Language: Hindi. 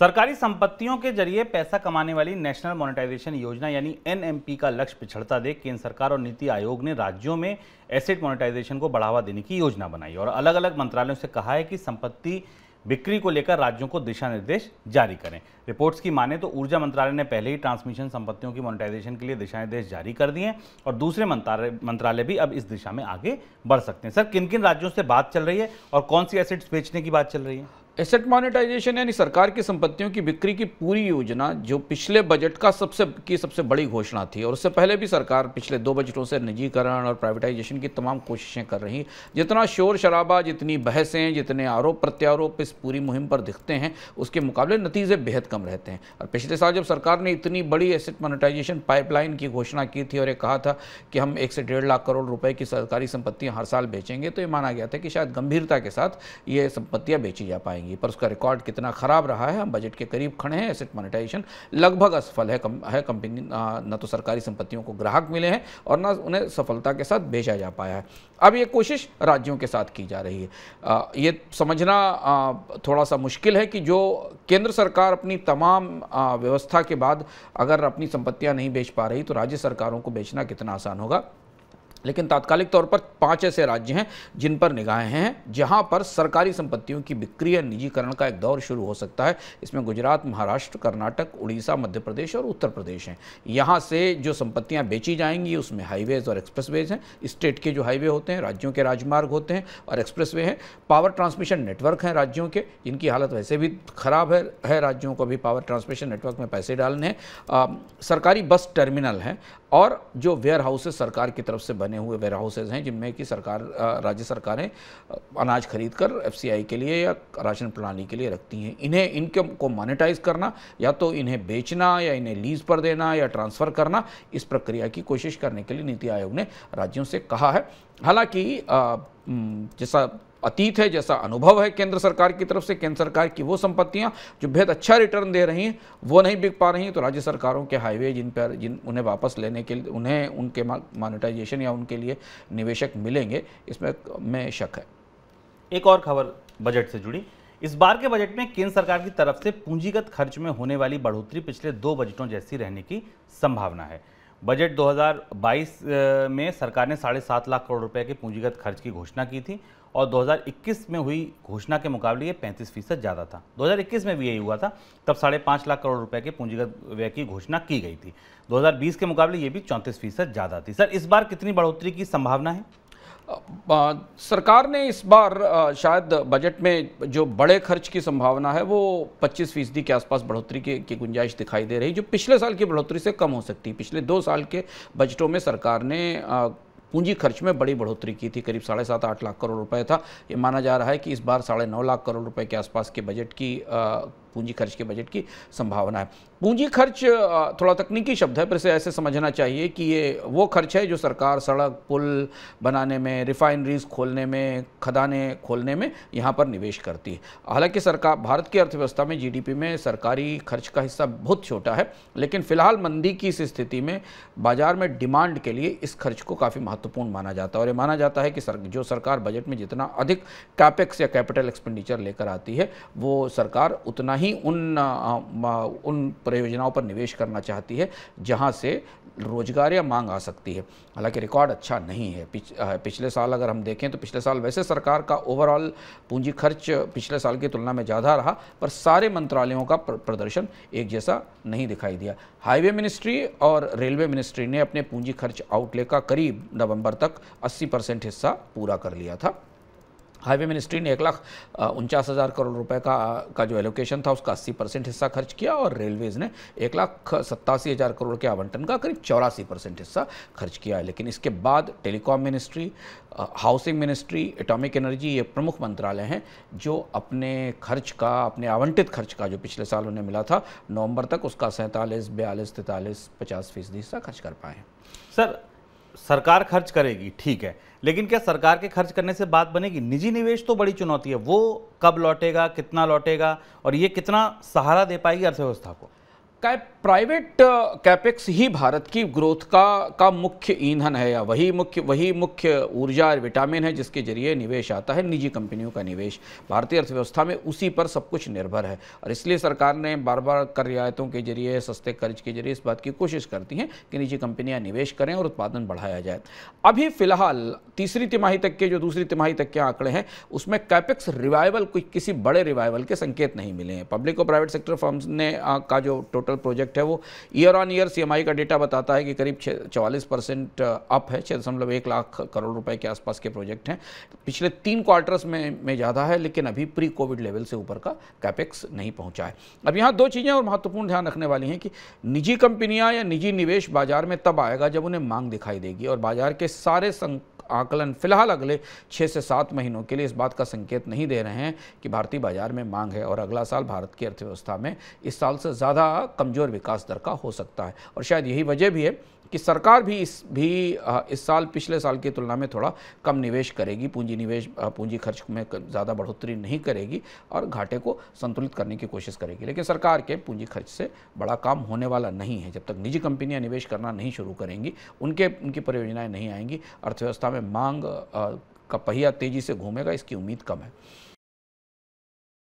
सरकारी संपत्तियों के जरिए पैसा कमाने वाली नेशनल मोनेटाइजेशन योजना यानी एनएमपी का लक्ष्य पिछड़ता देख केंद्र सरकार और नीति आयोग ने राज्यों में एसेट मोनेटाइजेशन को बढ़ावा देने की योजना बनाई और अलग अलग मंत्रालयों से कहा है कि संपत्ति बिक्री को लेकर राज्यों को दिशा निर्देश जारी करें रिपोर्ट्स की माने तो ऊर्जा मंत्रालय ने पहले ही ट्रांसमिशन संपत्तियों की मोनेटाइजेशन के लिए दिशा निर्देश जारी कर दिए और दूसरे मंत्रालय मंत्रालय भी अब इस दिशा में आगे बढ़ सकते हैं सर किन किन राज्यों से बात चल रही है और कौन सी एसेट्स बेचने की बात चल रही है एसेट मोनेटाइजेशन यानी सरकार की संपत्तियों की बिक्री की पूरी योजना जो पिछले बजट का सबसे की सबसे बड़ी घोषणा थी और उससे पहले भी सरकार पिछले दो बजटों से निजीकरण और प्राइवेटाइजेशन की तमाम कोशिशें कर रही जितना शोर शराबा जितनी बहसें जितने आरोप प्रत्यारोप इस पूरी मुहिम पर दिखते हैं उसके मुकाबले नतीजे बेहद कम रहते हैं और पिछले साल जब सरकार ने इतनी बड़ी एसेट मोनिटाइजेशन पाइपलाइन की घोषणा की थी और ये कहा था कि हम एक से डेढ़ लाख करोड़ रुपये की सरकारी संपत्तियाँ हर साल बेचेंगे तो ये माना गया था कि शायद गंभीरता के साथ ये संपत्तियाँ बेची जा पाएंगी आएंगी पर उसका रिकॉर्ड कितना ख़राब रहा है हम बजट के करीब खड़े हैं एसेट मोनिटाइजेशन लगभग असफल है कम है कंपनी न तो सरकारी संपत्तियों को ग्राहक मिले हैं और न उन्हें सफलता के साथ भेजा जा पाया है अब ये कोशिश राज्यों के साथ की जा रही है आ, ये समझना आ, थोड़ा सा मुश्किल है कि जो केंद्र सरकार अपनी तमाम व्यवस्था के बाद अगर अपनी संपत्तियाँ नहीं बेच पा रही तो राज्य सरकारों को बेचना कितना आसान होगा लेकिन तात्कालिक तौर पर पांच ऐसे राज्य हैं जिन पर निगाहें हैं जहां पर सरकारी संपत्तियों की बिक्री या निजीकरण का एक दौर शुरू हो सकता है इसमें गुजरात महाराष्ट्र कर्नाटक उड़ीसा मध्य प्रदेश और उत्तर प्रदेश हैं यहाँ से जो संपत्तियां बेची जाएंगी उसमें हाईवेज़ और एक्सप्रेसवेज हैं स्टेट के जो हाईवे होते हैं राज्यों के राजमार्ग होते हैं और एक्सप्रेस हैं पावर ट्रांसमिशन नेटवर्क हैं राज्यों के जिनकी हालत वैसे भी खराब है, है राज्यों को भी पावर ट्रांसमिशन नेटवर्क में पैसे डालने हैं सरकारी बस टर्मिनल हैं और जो वेयर हाउसेज सरकार की तरफ से बने हुए वेयर हाउसेज हैं जिनमें कि सरकार राज्य सरकारें अनाज खरीद कर एफ के लिए या राशन प्रणाली के लिए रखती हैं इन्हें इनके को मोनेटाइज करना या तो इन्हें बेचना या इन्हें लीज पर देना या ट्रांसफ़र करना इस प्रक्रिया की कोशिश करने के लिए नीति आयोग ने राज्यों से कहा है हालांकि जैसा अतीत है जैसा अनुभव है केंद्र सरकार की तरफ से केंद्र सरकार की वो संपत्तियाँ जो बेहद अच्छा रिटर्न दे रही हैं वो नहीं बिक पा रही तो राज्य सरकारों के हाईवे जिन पर जिन उन्हें वापस लेने के लिए उन्हें उनके मॉनिटाइजेशन या उनके लिए निवेशक मिलेंगे इसमें में शक है एक और खबर बजट से जुड़ी इस बार के बजट में केंद्र सरकार की तरफ से पूंजीगत खर्च में होने वाली बढ़ोतरी पिछले दो बजटों जैसी रहने की संभावना है बजट 2022 में सरकार ने साढ़े सात लाख करोड़ रुपए के पूंजीगत खर्च की घोषणा की थी और 2021 में हुई घोषणा के मुकाबले ये पैंतीस फीसद ज़्यादा था 2021 में भी यही हुआ था तब साढ़े पाँच लाख करोड़ रुपए के पूंजीगत व्यय की घोषणा की गई थी 2020 के मुकाबले ये भी चौंतीस फीसद ज़्यादा थी सर इस बार कितनी बढ़ोतरी की संभावना है सरकार ने इस बार शायद बजट में जो बड़े खर्च की संभावना है वो 25 फीसदी के आसपास बढ़ोतरी की, की गुंजाइश दिखाई दे रही जो पिछले साल की बढ़ोतरी से कम हो सकती है पिछले दो साल के बजटों में सरकार ने पूंजी खर्च में बड़ी बढ़ोतरी की थी करीब साढ़े सात आठ लाख करोड़ रुपए था ये माना जा रहा है कि इस बार साढ़े नौ लाख करोड़ रुपए के आसपास के बजट की आ, पूंजी खर्च के बजट की संभावना है पूंजी खर्च थोड़ा तकनीकी शब्द है पर इसे ऐसे समझना चाहिए कि ये वो खर्च है जो सरकार सड़क पुल बनाने में रिफाइनरीज खोलने में खदानें खोलने में यहाँ पर निवेश करती है हालांकि सरकार भारत की अर्थव्यवस्था में जीडीपी में सरकारी खर्च का हिस्सा बहुत छोटा है लेकिन फिलहाल मंदी की इस स्थिति में बाजार में डिमांड के लिए इस खर्च को काफ़ी महत्वपूर्ण माना जाता है और ये माना जाता है कि सर, जो सरकार बजट में जितना अधिक कैपेक्स या कैपिटल एक्सपेंडिचर लेकर आती है वो सरकार उतना ही कहीं उन उन परियोजनाओं पर निवेश करना चाहती है जहां से रोजगार या मांग आ सकती है हालांकि रिकॉर्ड अच्छा नहीं है पिछ, पिछले साल अगर हम देखें तो पिछले साल वैसे सरकार का ओवरऑल पूंजी खर्च पिछले साल की तुलना में ज़्यादा रहा पर सारे मंत्रालयों का प्रदर्शन एक जैसा नहीं दिखाई दिया हाईवे मिनिस्ट्री और रेलवे मिनिस्ट्री ने अपने पूंजी खर्च आउटले का करीब नवंबर तक 80 परसेंट हिस्सा पूरा कर लिया था हाईवे मिनिस्ट्री ने एक लाख उनचास हज़ार करोड़ रुपए का का जो एलोकेशन था उसका 80 परसेंट हिस्सा खर्च किया और रेलवेज़ ने एक लाख सत्तासी हज़ार करोड़ के आवंटन का करीब चौरासी परसेंट हिस्सा खर्च किया है लेकिन इसके बाद telecom ministry housing ministry atomic energy ये प्रमुख मंत्रालय हैं जो अपने खर्च का अपने आवंटित खर्च का जो पिछले साल उन्हें मिला था नवंबर तक उसका सैंतालीस बयालीस तैंतालीस पचास फीसदी हिस्सा खर्च कर पाए सर सरकार खर्च करेगी ठीक है लेकिन क्या सरकार के खर्च करने से बात बनेगी निजी निवेश तो बड़ी चुनौती है वो कब लौटेगा कितना लौटेगा और ये कितना सहारा दे पाएगी अर्थव्यवस्था को क्या प्राइवेट कैपेक्स ही भारत की ग्रोथ का का मुख्य ईंधन है या वही मुख्य वही मुख्य ऊर्जा और विटामिन है जिसके जरिए निवेश आता है निजी कंपनियों का निवेश भारतीय अर्थव्यवस्था में उसी पर सब कुछ निर्भर है और इसलिए सरकार ने बार बार कर रियायतों के जरिए सस्ते कर्ज के जरिए इस बात की कोशिश करती हैं कि निजी कंपनियाँ निवेश करें और उत्पादन बढ़ाया जाए अभी फिलहाल तीसरी तिमाही तक के जो दूसरी तिमाही तक के आंकड़े हैं उसमें कैपेक्स रिवाइवल कोई किसी बड़े रिवाइवल के संकेत नहीं मिले हैं पब्लिक और प्राइवेट सेक्टर फर्म्स ने का जो टोटल प्रोजेक्ट इफेक्ट है वो ईयर ऑन ईयर सीएमआई का डेटा बताता है कि करीब छः चवालीस परसेंट अप uh, है छः दशमलव एक लाख करोड़ रुपए के आसपास के प्रोजेक्ट हैं पिछले तीन क्वार्टर्स में में ज़्यादा है लेकिन अभी प्री कोविड लेवल से ऊपर का कैपेक्स नहीं पहुँचा है अब यहाँ दो चीज़ें और महत्वपूर्ण ध्यान रखने वाली हैं कि निजी कंपनियाँ या निजी निवेश बाजार में तब आएगा जब उन्हें मांग दिखाई देगी और बाजार के सारे आकलन फिलहाल अगले छः से सात महीनों के लिए इस बात का संकेत नहीं दे रहे हैं कि भारतीय बाजार में मांग है और अगला साल भारत की अर्थव्यवस्था में इस साल से ज़्यादा कमज़ोर विकास दर का हो सकता है और शायद यही वजह भी है कि सरकार भी इस भी इस साल पिछले साल की तुलना में थोड़ा कम निवेश करेगी पूंजी निवेश पूंजी खर्च में ज़्यादा बढ़ोतरी नहीं करेगी और घाटे को संतुलित करने की कोशिश करेगी लेकिन सरकार के पूंजी खर्च से बड़ा काम होने वाला नहीं है जब तक निजी कंपनियां निवेश करना नहीं शुरू करेंगी उनके उनकी परियोजनाएँ नहीं आएंगी अर्थव्यवस्था में मांग का पहिया तेज़ी से घूमेगा इसकी उम्मीद कम है